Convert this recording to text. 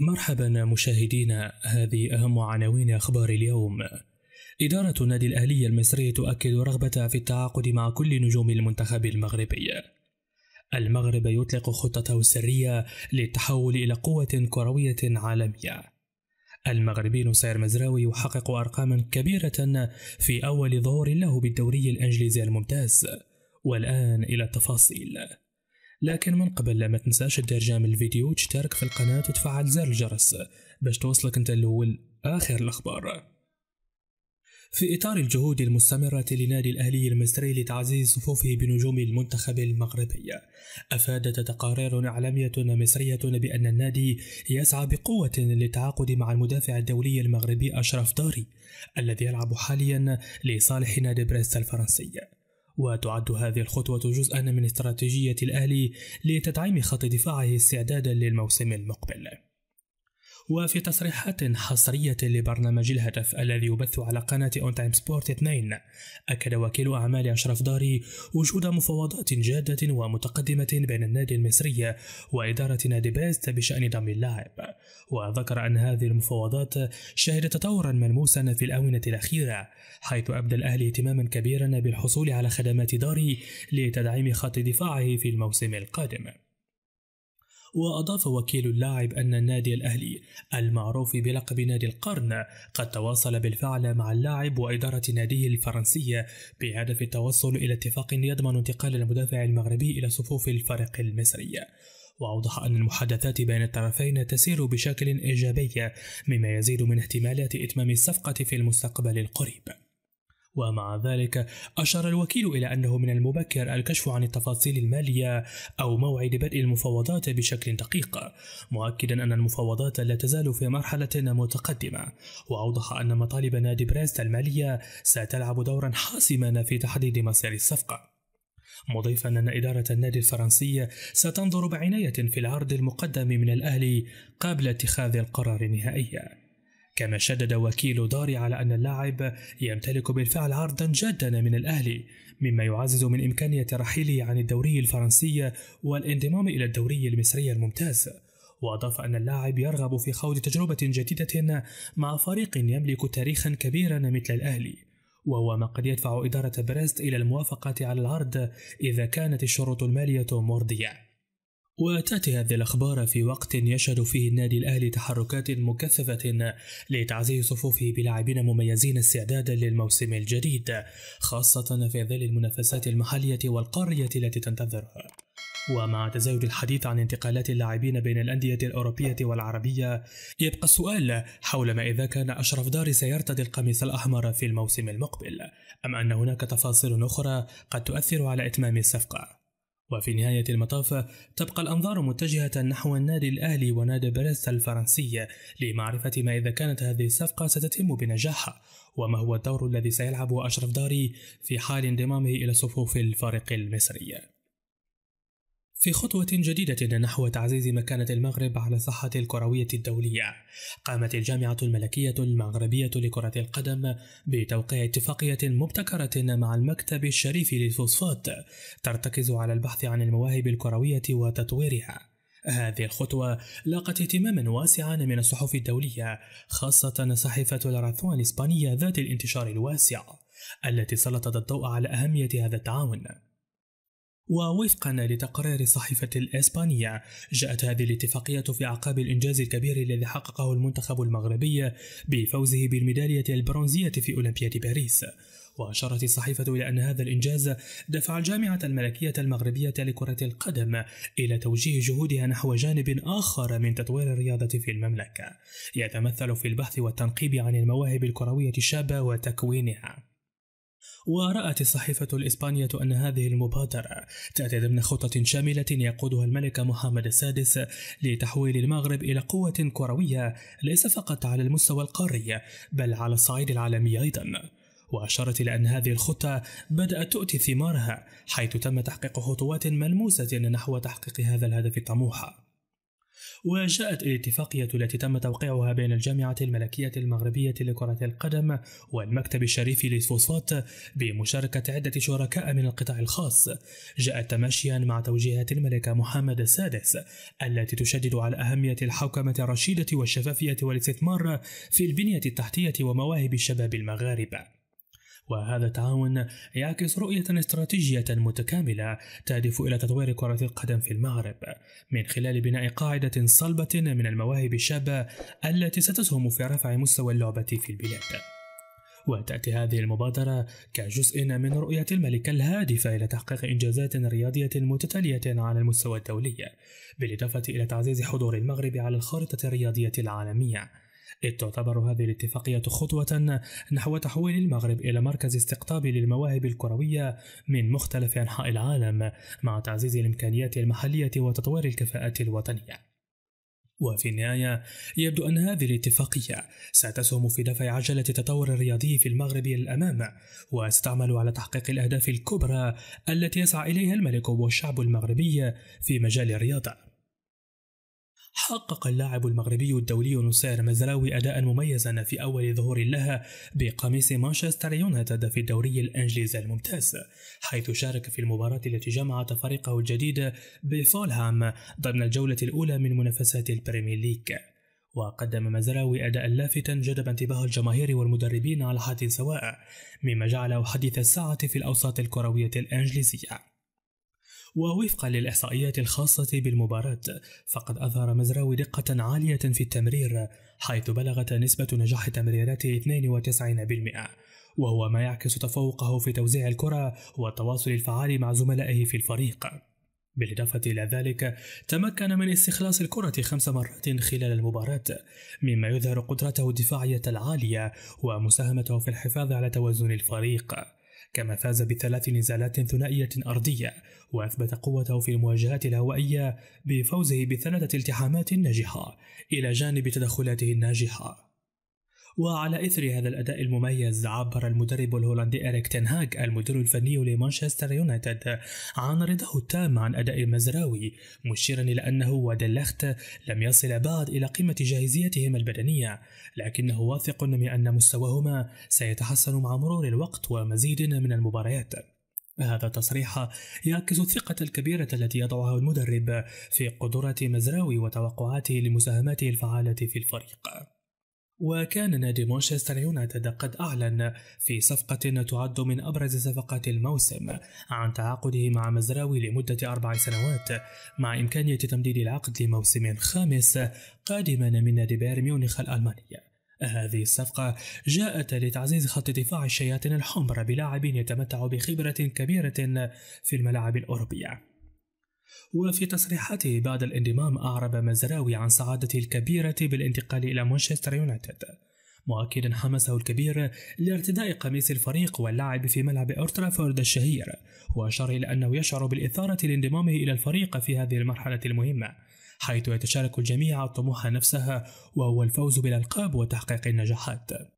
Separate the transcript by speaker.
Speaker 1: مرحبا مشاهدينا هذه أهم عناوين أخبار اليوم إدارة النادي الأهلي المصري تؤكد رغبتها في التعاقد مع كل نجوم المنتخب المغربي المغرب يطلق خطته السرية للتحول إلى قوة كروية عالمية المغربي نصير مزراوي يحقق أرقاما كبيرة في أول ظهور له بالدوري الإنجليزي الممتاز والآن إلى التفاصيل لكن من قبل ما تنساش دير جيم الفيديو وتشترك في القناة وتفعل زر الجرس باش توصلك انت الاول اخر الاخبار في إطار الجهود المستمرة لنادي الأهلي المصري لتعزيز صفوفه بنجوم المنتخب المغربي أفادت تقارير إعلامية مصرية بأن النادي يسعى بقوة للتعاقد مع المدافع الدولي المغربي أشرف داري الذي يلعب حاليا لصالح نادي بريست الفرنسي وتعد هذه الخطوة جزءا من استراتيجية الأهلي لتدعيم خط دفاعه استعدادا للموسم المقبل وفي تصريحات حصرية لبرنامج الهدف الذي يبث على قناة اون تايم سبورت 2 أكد وكيل أعمال أشرف داري وجود مفاوضات جادة ومتقدمة بين النادي المصري وإدارة نادي بيست بشأن ضم اللاعب وذكر أن هذه المفاوضات شهدت تطورا ملموسا في الآونة الأخيرة حيث أبدى الأهلي اهتماما كبيرا بالحصول على خدمات داري لتدعيم خط دفاعه في الموسم القادم وأضاف وكيل اللاعب أن النادي الأهلي المعروف بلقب نادي القرن قد تواصل بالفعل مع اللاعب وإدارة ناديه الفرنسية بهدف التوصل إلى اتفاق يضمن انتقال المدافع المغربي إلى صفوف الفريق المصري وأوضح أن المحادثات بين الطرفين تسير بشكل إيجابي مما يزيد من احتمالات إتمام الصفقة في المستقبل القريب ومع ذلك أشار الوكيل إلى أنه من المبكر الكشف عن التفاصيل المالية أو موعد بدء المفاوضات بشكل دقيق مؤكدا أن المفاوضات لا تزال في مرحلة متقدمة وأوضح أن مطالب نادي بريست المالية ستلعب دورا حاسما في تحديد مصير الصفقة مضيفا أن إدارة النادي الفرنسي ستنظر بعناية في العرض المقدم من الأهلي قبل اتخاذ القرار النهائي كما شدد وكيل داري على أن اللاعب يمتلك بالفعل عرضا جادا من الأهلي مما يعزز من إمكانية رحيله عن الدوري الفرنسي والانضمام إلى الدوري المصري الممتاز وأضاف أن اللاعب يرغب في خوض تجربة جديدة مع فريق يملك تاريخا كبيرا مثل الأهلي وهو ما قد يدفع إدارة بريست إلى الموافقة على العرض إذا كانت الشروط المالية مرضية وتأتي هذه الأخبار في وقت يشهد فيه النادي الأهلي تحركات مكثفة لتعزيز صفوفه بلاعبين مميزين استعدادا للموسم الجديد خاصة في ظل المنافسات المحلية والقارية التي تنتظرها ومع تزايد الحديث عن انتقالات اللاعبين بين الأندية الأوروبية والعربية يبقى السؤال حول ما إذا كان أشرف داري سيرتدي القميص الأحمر في الموسم المقبل أم أن هناك تفاصيل أخرى قد تؤثر على إتمام الصفقة وفي نهاية المطاف تبقى الأنظار متجهة نحو النادي الأهلي ونادي بريس الفرنسية لمعرفة ما إذا كانت هذه الصفقة ستتم بنجاح وما هو الدور الذي سيلعبه أشرف داري في حال انضمامه إلى صفوف الفريق المصري في خطوة جديدة نحو تعزيز مكانة المغرب على الساحة الكروية الدولية، قامت الجامعة الملكية المغربية لكرة القدم بتوقيع اتفاقية مبتكرة مع المكتب الشريف للفوسفات ترتكز على البحث عن المواهب الكروية وتطويرها. هذه الخطوة لاقت اهتماما واسعا من الصحف الدولية خاصة صحيفة الراثوان الإسبانية ذات الانتشار الواسع التي سلطت الضوء على أهمية هذا التعاون ووفقا لتقرير الصحيفة الإسبانية جاءت هذه الاتفاقية في أعقاب الإنجاز الكبير الذي حققه المنتخب المغربي بفوزه بالميدالية البرونزية في أولمبياد باريس وأشارت الصحيفة إلى أن هذا الإنجاز دفع الجامعة الملكية المغربية لكرة القدم إلى توجيه جهودها نحو جانب آخر من تطوير الرياضة في المملكة يتمثل في البحث والتنقيب عن المواهب الكروية الشابة وتكوينها ورأت الصحيفة الإسبانية أن هذه المبادرة تأتي ضمن خطة شاملة يقودها الملك محمد السادس لتحويل المغرب إلى قوة كروية ليس فقط على المستوى القاري بل على الصعيد العالمي أيضا وأشارت إلى أن هذه الخطة بدأت تؤتي ثمارها حيث تم تحقيق خطوات ملموسة نحو تحقيق هذا الهدف الطموح وجاءت الاتفاقية التي تم توقيعها بين الجامعة الملكية المغربية لكرة القدم والمكتب الشريف للفوسفات بمشاركة عدة شركاء من القطاع الخاص جاءت تماشيا مع توجيهات الملكة محمد السادس التي تشدد على أهمية الحوكمة الرشيدة والشفافية والاستثمار في البنية التحتية ومواهب الشباب المغاربة وهذا التعاون يعكس رؤية استراتيجية متكاملة تهدف إلى تطوير كرة القدم في المغرب من خلال بناء قاعدة صلبة من المواهب الشابة التي ستسهم في رفع مستوى اللعبة في البلاد. وتأتي هذه المبادرة كجزء من رؤية الملكة الهادفة إلى تحقيق إنجازات رياضية متتالية على المستوى الدولي، بالإضافة إلى تعزيز حضور المغرب على الخارطة الرياضية العالمية، إذ تعتبر هذه الاتفاقية خطوة نحو تحويل المغرب إلى مركز استقطاب للمواهب الكروية من مختلف أنحاء العالم مع تعزيز الإمكانيات المحلية وتطوير الكفاءات الوطنية. وفي النهاية يبدو أن هذه الاتفاقية ستسهم في دفع عجلة التطور الرياضي في المغرب إلى الأمام وستعمل على تحقيق الأهداف الكبرى التي يسعى إليها الملك والشعب المغربي في مجال الرياضة حقق اللاعب المغربي الدولي نصير مزراوي أداء مميزا في أول ظهور لها بقميص مانشستر يونايتد في الدوري الإنجليزي الممتاز حيث شارك في المباراة التي جمعت فريقه الجديد بفولهام ضمن الجولة الأولى من منافسات البريمير ليج وقدم مزراوي أداء لافتا جذب انتباه الجماهير والمدربين على حد سواء مما جعله حديث الساعة في الأوساط الكروية الإنجليزية ووفقا للإحصائيات الخاصة بالمباراة فقد أظهر مزراوي دقة عالية في التمرير حيث بلغت نسبة نجاح تمريراته 92% وهو ما يعكس تفوقه في توزيع الكرة والتواصل الفعال مع زملائه في الفريق بالإضافة إلى ذلك تمكن من استخلاص الكرة خمس مرات خلال المباراة مما يظهر قدرته الدفاعية العالية ومساهمته في الحفاظ على توازن الفريق كما فاز بثلاث نزالات ثنائية أرضية وأثبت قوته في المواجهات الهوائية بفوزه بثلاثة التحامات ناجحة إلى جانب تدخلاته الناجحة وعلى إثر هذا الأداء المميز عبر المدرب الهولندي إريك تنهاج المدير الفني لمانشستر يونايتد عن رضاه التام عن أداء مزراوي مشيرا إلى أنه ودلخت لم يصل بعد إلى قمة جاهزيتهما البدنية لكنه واثق من أن مستواهما سيتحسن مع مرور الوقت ومزيد من المباريات هذا التصريح يعكس الثقة الكبيرة التي يضعها المدرب في قدرة مزراوي وتوقعاته لمساهماته الفعالة في الفريق وكان نادي مانشستر يونايتد قد أعلن في صفقة تعد من أبرز صفقات الموسم عن تعاقده مع مزراوي لمدة أربع سنوات مع إمكانية تمديد العقد لموسم خامس قادما من نادي بايرن ميونخ الألماني هذه الصفقة جاءت لتعزيز خط دفاع الشياطين الحمر بلاعبين يتمتع بخبرة كبيرة في الملاعب الأوروبية وفي تصريحاته بعد الانضمام أعرب مزراوي عن سعادته الكبيرة بالانتقال إلى مانشستر يونايتد مؤكدا حماسه الكبير لارتداء قميص الفريق واللعب في ملعب أورترافورد الشهير وأشار إلى أنه يشعر بالإثارة لانضمامه إلى الفريق في هذه المرحلة المهمة حيث يتشارك الجميع الطموح نفسها وهو الفوز بالألقاب وتحقيق النجاحات